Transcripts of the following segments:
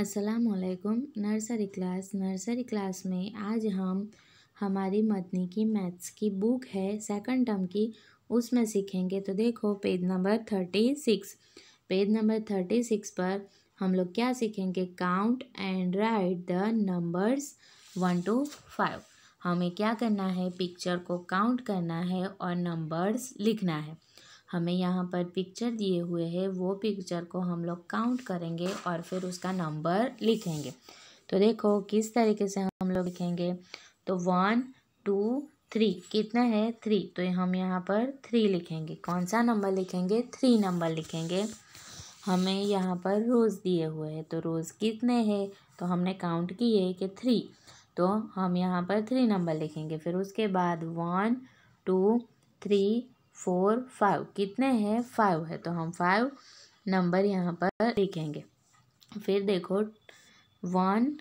असलकुम nursery class nursery class में आज हम हमारी मदनी की मैथ्स की बुक है सेकंड टर्म की उसमें सीखेंगे तो देखो page number thirty six page number thirty six पर हम लोग क्या सीखेंगे count and write the numbers one two five हमें क्या करना है पिक्चर को काउंट करना है और नंबर्स लिखना है हमें यहाँ पर पिक्चर दिए हुए हैं वो पिक्चर को हम लोग काउंट करेंगे और फिर उसका नंबर लिखेंगे तो देखो किस तरीके से हम लोग लिखेंगे तो वन टू थ्री कितना है थ्री तो हम यहाँ पर थ्री लिखेंगे कौन सा नंबर लिखेंगे थ्री नंबर लिखेंगे हमें यहाँ पर रोज़ दिए हुए हैं तो रोज़ कितने हैं तो हमने काउंट किए कि थ्री तो हम यहाँ पर थ्री नंबर लिखेंगे फिर उसके बाद one two three four five कितने हैं फाइव है तो हम फाइव नंबर यहाँ पर लिखेंगे फिर देखो वन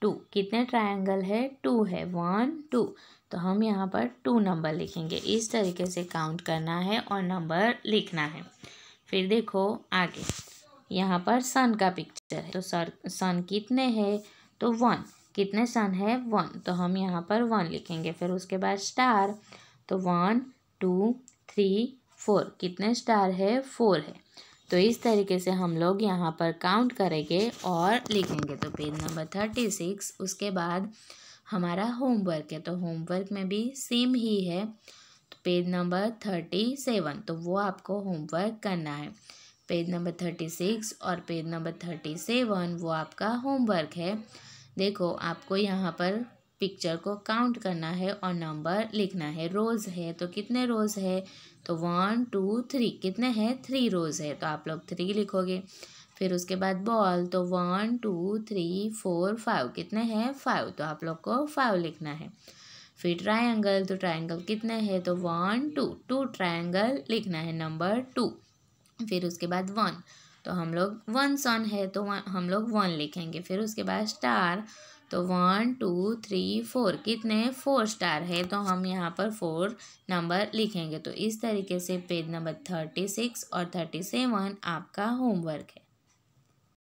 टू कितने ट्रायंगल है टू है वन टू तो हम यहाँ पर टू नंबर लिखेंगे इस तरीके से काउंट करना है और नंबर लिखना है फिर देखो आगे यहाँ पर सन का पिक्चर है तो सर सन कितने हैं तो वन कितने सन है वन तो हम यहाँ पर वन लिखेंगे फिर उसके बाद स्टार तो वन टू थ्री फोर कितने स्टार है फोर है तो इस तरीके से हम लोग यहाँ पर काउंट करेंगे और लिखेंगे तो पेज नंबर थर्टी सिक्स उसके बाद हमारा होमवर्क है तो होमवर्क में भी सेम ही है तो पेज नंबर थर्टी सेवन तो वो आपको होमवर्क करना है पेज नंबर थर्टी सिक्स और पेज नंबर थर्टी सेवन वो आपका होमवर्क है देखो आपको यहाँ पर पिक्चर को काउंट करना है और नंबर लिखना है रोज़ है तो कितने रोज़ है तो वन टू थ्री कितने हैं थ्री रोज़ है तो आप लोग थ्री लिखोगे फिर उसके बाद बॉल तो one two three four five कितने हैं फाइव तो आप लोग को फाइव लिखना है फिर ट्रायंगल तो ट्रायंगल कितने हैं तो वन टू टू ट्राइंगल लिखना है नंबर टू फिर उसके बाद वन तो हम लोग वन सन है तो हम लोग वन लिखेंगे फिर उसके बाद स्टार तो वन टू थ्री फोर कितने फोर स्टार है तो हम यहाँ पर फोर नंबर लिखेंगे तो इस तरीके से पेज नंबर थर्टी सिक्स और थर्टी सेवन आपका होमवर्क है